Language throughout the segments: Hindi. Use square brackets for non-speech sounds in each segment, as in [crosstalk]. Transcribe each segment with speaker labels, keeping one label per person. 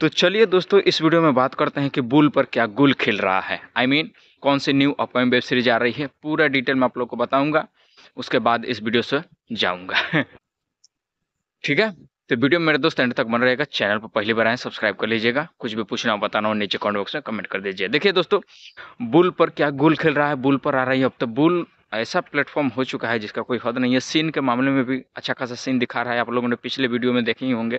Speaker 1: तो चलिए दोस्तों इस वीडियो में बात करते हैं कि बुल पर क्या गुल खिल रहा है आई I मीन mean, कौन सी न्यू अपकमिंग वेब सीरीज आ रही है पूरा डिटेल में आप लोग को बताऊंगा उसके बाद इस वीडियो से जाऊंगा [laughs] ठीक है तो वीडियो मेरे दोस्त एंड तक बन रहेगा चैनल पर पहली बार आए सब्सक्राइब कर लीजिएगा कुछ भी पूछना हो बताना हो नीचे कमेंट बॉक्स में कमेंट कर दीजिए देखिए दोस्तों बुल पर क्या गुल खेल रहा है बुल पर आ रही है अब तो बुल ऐसा प्लेटफॉर्म हो चुका है जिसका कोई हद नहीं है सीन के मामले में भी अच्छा खासा सीन दिखा रहा है आप लोगों ने पिछले वीडियो में देखे ही होंगे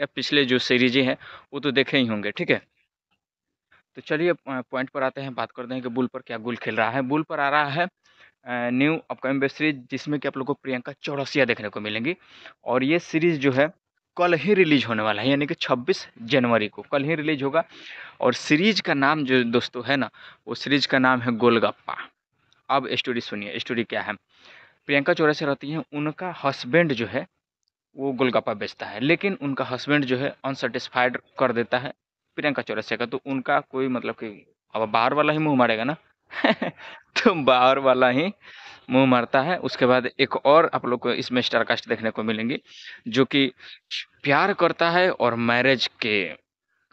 Speaker 1: या पिछले जो सीरीजें हैं वो तो देखे ही होंगे ठीक है तो चलिए पॉइंट पर आते हैं बात करते हैं कि बुल पर क्या गुल खेल रहा है बुल पर आ रहा है न्यू अपकमिंग वेब सीरीज जिसमें कि आप लोग को प्रियंका चौरसिया देखने को मिलेंगी और ये सीरीज़ जो है कल ही रिलीज होने वाला है यानी कि 26 जनवरी को कल ही रिलीज होगा और सीरीज का नाम जो दोस्तों है ना वो सीरीज का नाम है गोलगप्पा अब स्टोरी सुनिए स्टोरी क्या है प्रियंका चोरा से रहती हैं उनका हस्बैंड जो है वो गोलगप्पा बेचता है लेकिन उनका हस्बैंड जो है अनसेटिस्फाइड कर देता है प्रियंका चौरसिया का तो उनका कोई मतलब कि अब बाहर वाला ही मुंह मारेगा ना [laughs] तो बाहर वाला ही मुंह मारता है उसके बाद एक और आप लोग को इसमें स्टारकास्ट देखने को मिलेंगी जो कि प्यार करता है और मैरिज के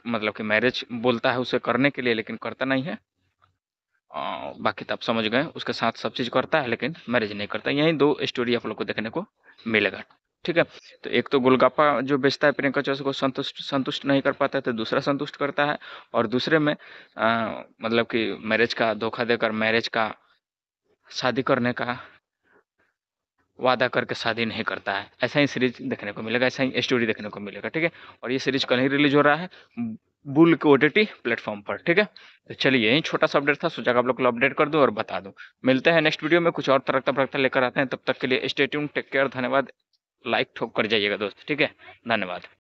Speaker 1: मतलब कि मैरिज बोलता है उसे करने के लिए लेकिन करता नहीं है बाकी तो आप समझ गए उसके साथ सब चीज़ करता है लेकिन मैरिज नहीं करता यही दो स्टोरी आप लोग को देखने को मिलेगा ठीक है तो एक तो गोलगप्पा जो बेचता है प्रियंका चौधरी को संतुष्ट संतुष्ट नहीं कर पाता है तो दूसरा संतुष्ट करता है और दूसरे में आ, मतलब कि मैरिज का धोखा देकर मैरिज का शादी करने का वादा करके शादी नहीं करता है ऐसा ही सीरीज देखने को मिलेगा ऐसा ही स्टोरी देखने को मिलेगा ठीक है और ये सीरीज कल ही रिलीज हो रहा है बुल के ओटीटी प्लेटफॉर्म पर ठीक है तो चलिए यही छोटा सा अपडेट था सोचा आप लोग को अपडेट कर दूं और बता दूं मिलते हैं नेक्स्ट वीडियो में कुछ और तरक्ता फरकता लेकर आते हैं तब तक के लिए स्टेट्यून टेक केयर धन्यवाद लाइक ठोक कर जाइएगा दोस्त ठीक है धन्यवाद